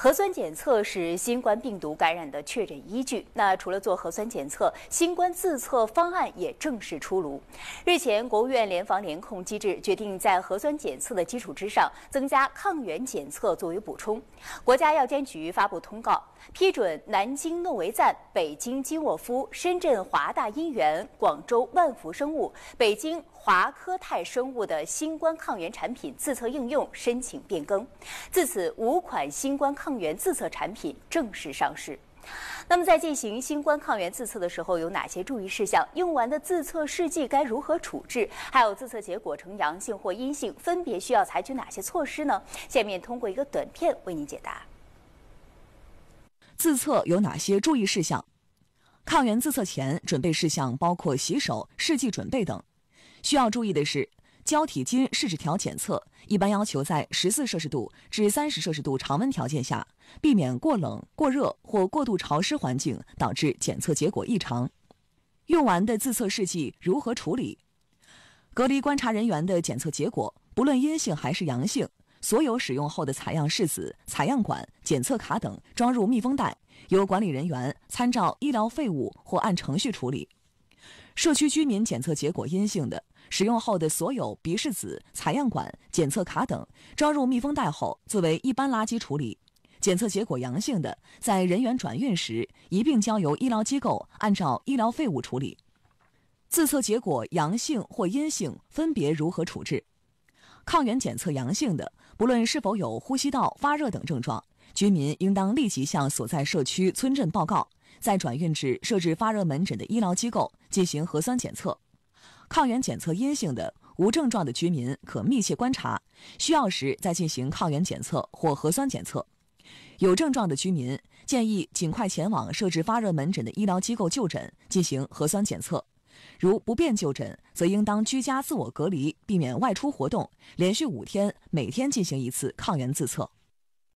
核酸检测是新冠病毒感染的确诊依据。那除了做核酸检测，新冠自测方案也正式出炉。日前，国务院联防联控机制决定在核酸检测的基础之上，增加抗原检测作为补充。国家药监局发布通告，批准南京诺维赞、北京基沃夫、深圳华大因缘、广州万福生物、北京华科泰生物的新冠抗原产品自测应用申请变更。自此，五款新冠抗。抗原自测产品正式上市。那么在进行新冠抗原自测的时候，有哪些注意事项？用完的自测试剂该如何处置？还有自测结果呈阳性或阴性，分别需要采取哪些措施呢？下面通过一个短片为您解答。自测有哪些注意事项？抗原自测前准备事项包括洗手、试剂准备等。需要注意的是。胶体金试纸条检测一般要求在十四摄氏度至三十摄氏度常温条件下，避免过冷、过热或过度潮湿环境导致检测结果异常。用完的自测试剂如何处理？隔离观察人员的检测结果，不论阴性还是阳性，所有使用后的采样拭子、采样管、检测卡等装入密封袋，由管理人员参照医疗废物或按程序处理。社区居民检测结果阴性的。使用后的所有鼻拭子、采样管、检测卡等装入密封袋后，作为一般垃圾处理。检测结果阳性的，在人员转运时一并交由医疗机构按照医疗废物处理。自测结果阳性或阴性分别如何处置？抗原检测阳性的，不论是否有呼吸道发热等症状，居民应当立即向所在社区、村镇报告，再转运至设置发热门诊的医疗机构进行核酸检测。抗原检测阴性的无症状的居民可密切观察，需要时再进行抗原检测或核酸检测。有症状的居民建议尽快前往设置发热门诊的医疗机构就诊进行核酸检测。如不便就诊，则应当居家自我隔离，避免外出活动，连续五天每天进行一次抗原自测。